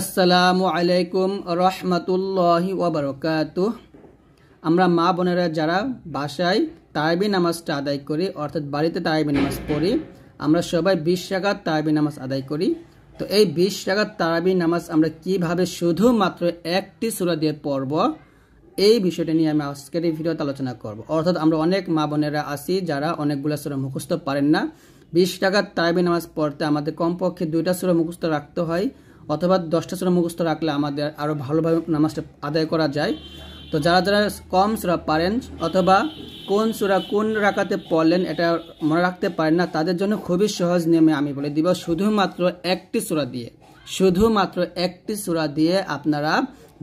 আসসালামু আলাইকুম রহমতুল্লাহ ওবরকাত আমরা মা বোনেরা যারা বাসায় তারাবি নামাজটা আদায় করি অর্থাৎ বাড়িতে তারাবি নামাজ পড়ি আমরা সবাই বিশ টাকার তারাবি নামাজ আদায় করি তো এই বিশ টাকার তারাবি নামাজ আমরা কিভাবে শুধুমাত্র একটি সুরা দিয়ে পড়ব এই বিষয়টা নিয়ে আমি আজকের এই ভিডিওতে আলোচনা করব অর্থাৎ আমরা অনেক মা বোনেরা আছি যারা অনেকগুলো সুরা মুখস্থ পারেন না বিশ টাকার তারাবি নামাজ পড়তে আমাদের কমপক্ষে দুইটা সুরা মুখস্থ রাখতে হয় অথবা দশটা সুরা মুখস্থ রাখলে আমাদের আরও ভালোভাবে নামাজটা আদায় করা যায় তো যারা যারা কম সুরা পারেন অথবা কোন সুরা কোন রাখাতে পড়লেন এটা মনে রাখতে পারেন না তাদের জন্য খুবই সহজ নিয়মে আমি বলে দিব শুধুমাত্র একটি সুরা দিয়ে শুধুমাত্র একটি সুরা দিয়ে আপনারা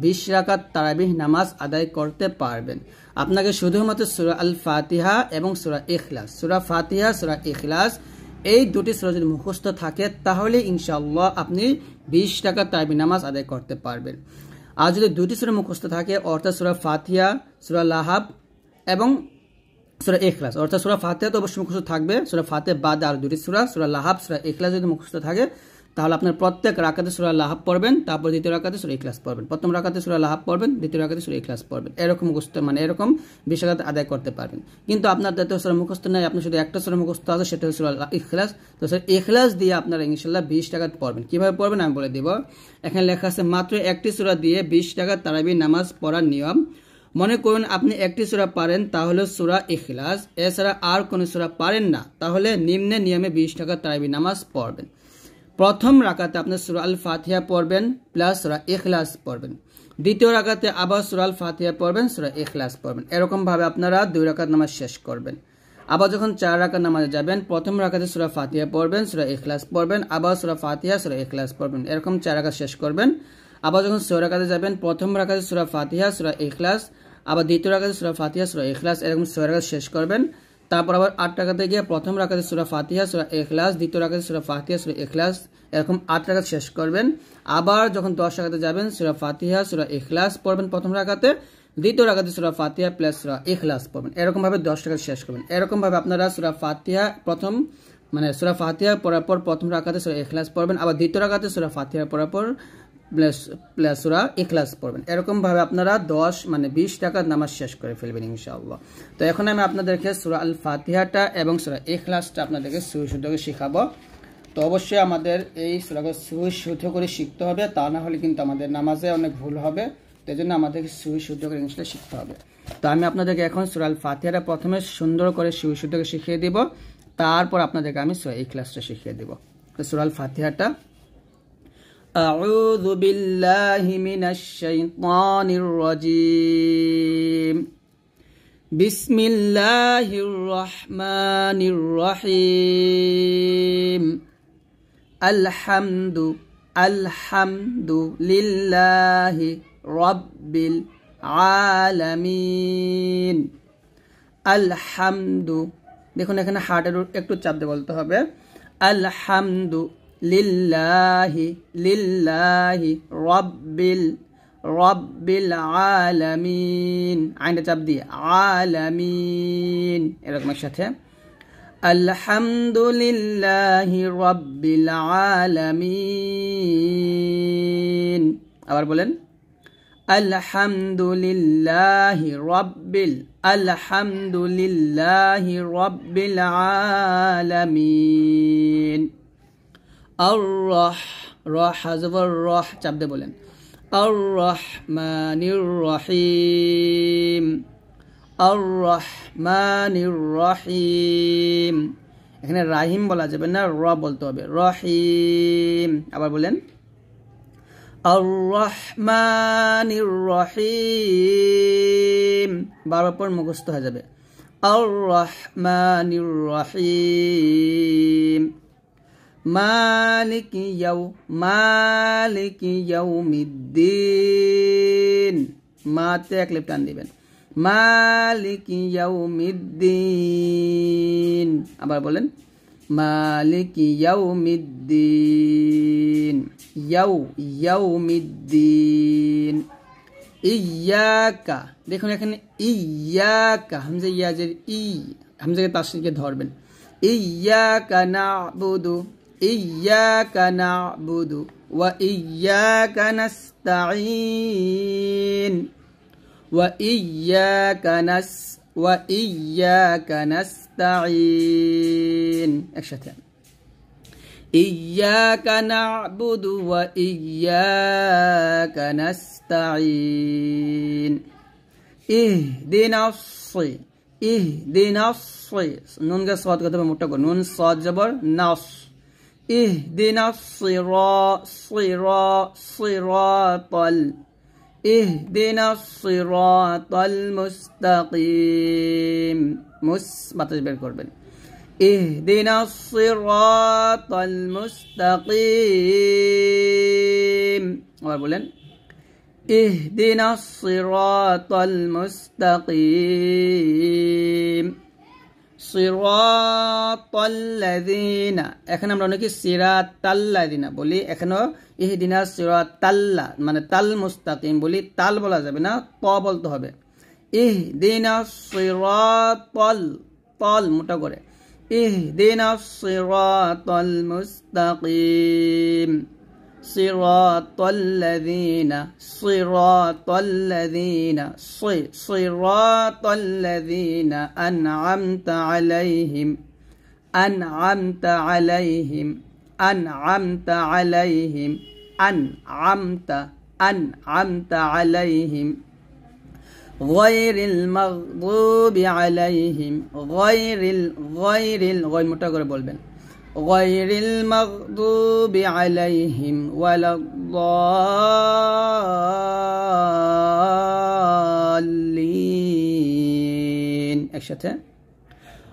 বিশ রাকাত তারাবিহ নামাজ আদায় করতে পারবেন আপনাকে শুধুমাত্র সুরা আল ফাতিহা এবং সুরা ইখলাস সুরা ফাতিহা সুরা ইখলাস এই দুটি সুরা যদি মুখস্থ থাকে তাহলে ইনশাল্লাহ আপনি বিশ টাকা তারাবি নামাজ আদায় করতে পারবেন আর যদি দুটি সুরা মুখস্থ থাকে অর্থাৎ সুরা ফাতিয়া সুরা লাহাব এবং সুরা এখলাস অর্থাৎ সুরা ফাতে তো অবশ্যই মুখস্থ থাকবে সুরা ফাতে বাদে আর দুটি সুরা সুরা লাহাব সুরা এখলাস যদি মুখস্থ থাকে তাহলে আপনার প্রত্যেক রাকাতে সুরা আল্লাহ পড়বেন তারপর দ্বিতীয় রাকাতে সুরা ইখলাস পড়বেন প্রথম রাকাতে সুরা আল্লাহ পড়বেন দ্বিতীয় রাকাতে সুরা ইখলাস পড়বেন এরকম গোস্ত মানে এরকম বিশাখাত আদায় করতে পারবেন কিন্তু আপনার দ্বিতীয় সুরা মুখস্থ নাই আপনার শুধু একটা সুরা মুখস্থ আছে সেটা হচ্ছে সুরা ইখলাস তো স্যার ইখলাস দিয়ে আপনারা ইনশাল্লাহ বিশ টাকা পড়বেন কিভাবে পড়বেন আমি বলে দিব এখানে লেখা আছে মাত্র একটি সুরা দিয়ে বিশ টাকা তারাবি নামাজ পড়ার নিয়ম মনে করুন আপনি একটি সুরা পারেন তাহলে সুরা ইখলাস এছাড়া আর কোনো সুরা পারেন না তাহলে নিম্নে নিয়মে বিশ টাকা তারাবি নামাজ পড়বেন প্রথম রাকাতে আপনি সুরাল ফাতিয়া পড়বেন প্লাস সুরা এখলাস পড়বেন দ্বিতীয় রাকাতে আবার সুরাল ফাতিয়া পড়বেন সুরা এখলাস পড়বেন এরকমভাবে আপনারা দুই রাকাত নামাজ শেষ করবেন আবার যখন চার রাকাত নামাজে যাবেন প্রথম রাকাতে সুরা ফাতিয়া পড়বেন সুরা এখলাস পড়বেন আবার সুরা ফাতিয়া সুরা এখলাস পড়বেন এরকম চার রাকাত শেষ করবেন আবার যখন ছয় রাকাতে যাবেন প্রথম রাকাতে সুরা ফাতিহা সুরা এখলাস আবার দ্বিতীয় রাকাতে সুরা ফাতিহা সুরা এখলাস এরকম ছয় রাকাত শেষ করবেন তারপর আবার আট টাকাতে গিয়ে প্রথম রাখাতে সুরা ফাতিহা সুরা এখলাস দ্বিতীয় রাখাতে সুরা ফাতিহা সুরা এখলাস এরকম আট রাখাত শেষ করবেন আবার যখন দশ রাখাতে যাবেন সুরা ফাতিহা সুরা এখলাস পড়বেন প্রথম রাখাতে দ্বিতীয় রাখাতে সুরা ফাতিহা প্লাস সুরা এখলাস পড়বেন এরকমভাবে দশ টাকা শেষ করবেন এরকমভাবে আপনারা সুরা ফাতিহা প্রথম মানে সুরা ফাতিহা পড়ার পর প্রথম রাখাতে সুরা এখলাস পড়বেন আবার দ্বিতীয় রাখাতে সুরা ফাতিহা পড়ার পর প্লাসুরা ইখলাস পড়বেন এরকমভাবে আপনারা দশ মানে বিশ টাকা নামাজ শেষ করে ফেলবেন ইনশাআল্লাহ তো এখন আমি আপনাদেরকে সুরা আল ফাতিহাটা এবং সুরা ইখলাসটা আপনাদেরকে সুশুদ্ধ করে শেখাবো তো অবশ্যই আমাদের এই সুরাকে সুশুদ্ধ করে শিখতে হবে তা না হলে কিন্তু আমাদের নামাজে অনেক ভুল হবে তাই জন্য আমাদেরকে সুশুদ্ধ করে ইংলিশটা শিখতে হবে তো আমি আপনাদেরকে এখন আল ফাতিহাটা প্রথমে সুন্দর করে সুশুদ্ধকে শিখিয়ে দিব তারপর আপনাদেরকে আমি এই ক্লাসটা শিখিয়ে দিব তো সুরাল ফাতিহাটা أعوذ بالله من الشيطان الرجيم بسم الله الرحمن الرحيم الحمد الحمد لله رب العالمين الحمد দেখুন এখানে হার্টের একটু চাপ দিয়ে বলতে হবে আলহামদু لله لله رب ال رب العالمين عند تبدي عالمين إلك একসাথে الحمد لله رب العالمين আবার بولن الحمد لله رب الحمد لله رب العالمين আর রহ রহ হাজবর রহ চাপ দিয়ে বলেন আর রহমানির রহিম আর রহমানির রহিম এখানে রাহিম বলা যাবে না র বলতে হবে রহিম আবার বলেন আর রহমানির রহিম বারবার পর মুখস্থ হয়ে যাবে আর রহমানির রহিম मालिक यौ मालिक यौमिद्दीन মাতে এক লেপ টান দিবেন মালিক ইয়াউমিদ্দিন আবার বলেন মালিক ইয়াউমিদ্দিন ইয়াউ ইয়াউমিদ্দিন ইয়াকা দেখুন এখানে ইয়াকা হামজা ইয়াজের ই হামজাকে তার সাথে ধরবেন ইয়াকা নাবুদু إياك نعبد وإياك نستعين وإياك نس وإياك نستعين أكشتان إياك نعبد وإياك نستعين اهدنا الصي اهدنا الصي نون قصاد كتبه متقول نون صاد جبر نص اهدنا الصراط صراط صراط ال اهدنا الصراط المستقيم مس ما تجيب করবেন اهدنا الصراط المستقيم আবার بولن اهدنا الصراط المستقيم সিরাতাল্লাযিনা এখন আমরা অনেকে সিরাতাল্লাযিনা বলি এখানেও ইহদিনা সিরাতাল্লা মানে তাল মুস্তাকিম বলি তাল বলা যাবে না ত বলতে হবে ইহদিনা সিরাতাল তল মোটা করে ইহদিনা সিরাতাল মুস্তাকিম صراط الذين صراط الذين صراط الذين أنعمت عليهم أنعمت عليهم أنعمت عليهم أنعمت أنعمت عليهم غير المغضوب عليهم غير غير الغير متى غير المغضوب عليهم ولا الضالين أشتا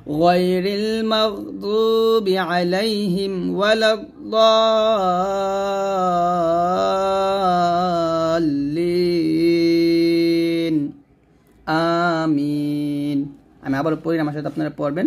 غير المغضوب عليهم ولا الضالين آمين আমি আবার পড়ি আমার সাথে আপনারা পড়বেন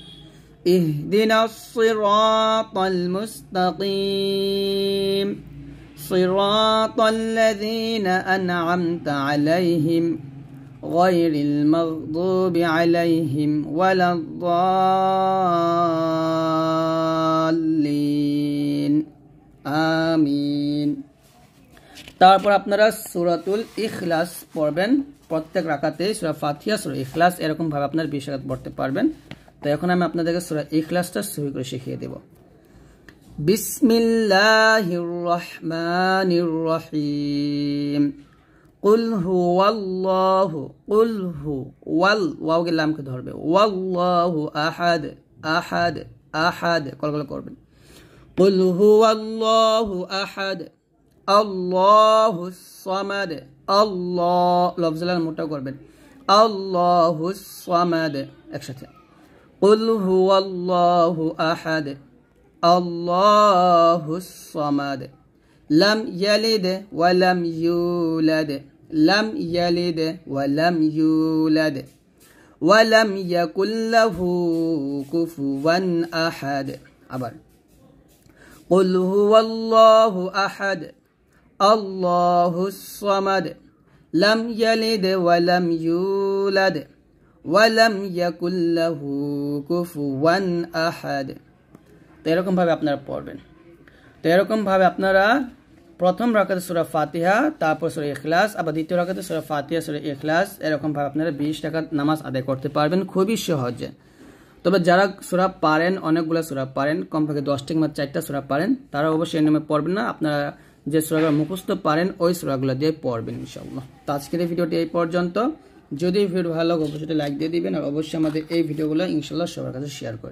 اهدنا الصراط المستقيم صراط الذين أنعمت عليهم غير المغضوب عليهم ولا الضالين আমিন তারপর আপনারা সুরাতুল ইখলাস পড়বেন প্রত্যেক রাখাতে সুরা ফাতিয়া সুরা ইখলাস এরকমভাবে আপনার বিশ পড়তে পারবেন তো এখন আমি আপনাদেরকে সুরা ইখলাসটা শুরু করে শিখিয়ে দেব বিসমিল্লাহির রহমানির রহিম কুল হু আল্লাহু কুল হু ওয়াল ওয়াও গেলামকে ধরবে ওয়াল্লাহু আহাদ আহাদ আহাদ কলকল করবেন কুল হু আল্লাহু আহাদ আল্লাহু সামাদ আল্লাহ লফজলাল মোটা করবেন আল্লাহু সামাদ একসাথে قل هو الله أحد الله الصمد لم يلد ولم يولد لم يلد ولم يولد ولم يكن له كفوا أحد عبر قل هو الله أحد الله الصمد لم يلد ولم يولد ওয়ালাম ইয়াকুল্লাহু কুফুয়ান আহাদ তো এরকমভাবে আপনারা পড়বেন তো এরকমভাবে আপনারা প্রথম রাখাতে সুরা ফাতিহা তারপর সুরা এখলাস আবার দ্বিতীয় রাখাতে সুরা ফাতিহা সুরা এখলাস এরকমভাবে আপনারা বিশ টাকা নামাজ আদায় করতে পারবেন খুবই সহজে তবে যারা সুরা পারেন অনেকগুলো সুরা পারেন কমপক্ষে দশটি কিংবা চারটা সুরা পারেন তারা অবশ্যই এই নামে পড়বেন না আপনারা যে সুরাগুলো মুখস্থ পারেন ওই সুরাগুলো দিয়ে পড়বেন ইনশাল্লাহ তো আজকের ভিডিওটি এই পর্যন্ত যদি ভিডিও ভালো লাগে অবশ্যই লাইক দিয়ে দিবেন আর অবশ্যই আমাদের এই ভিডিওগুলো ইনশাল্লাহ সবার কাছে শেয়ার করে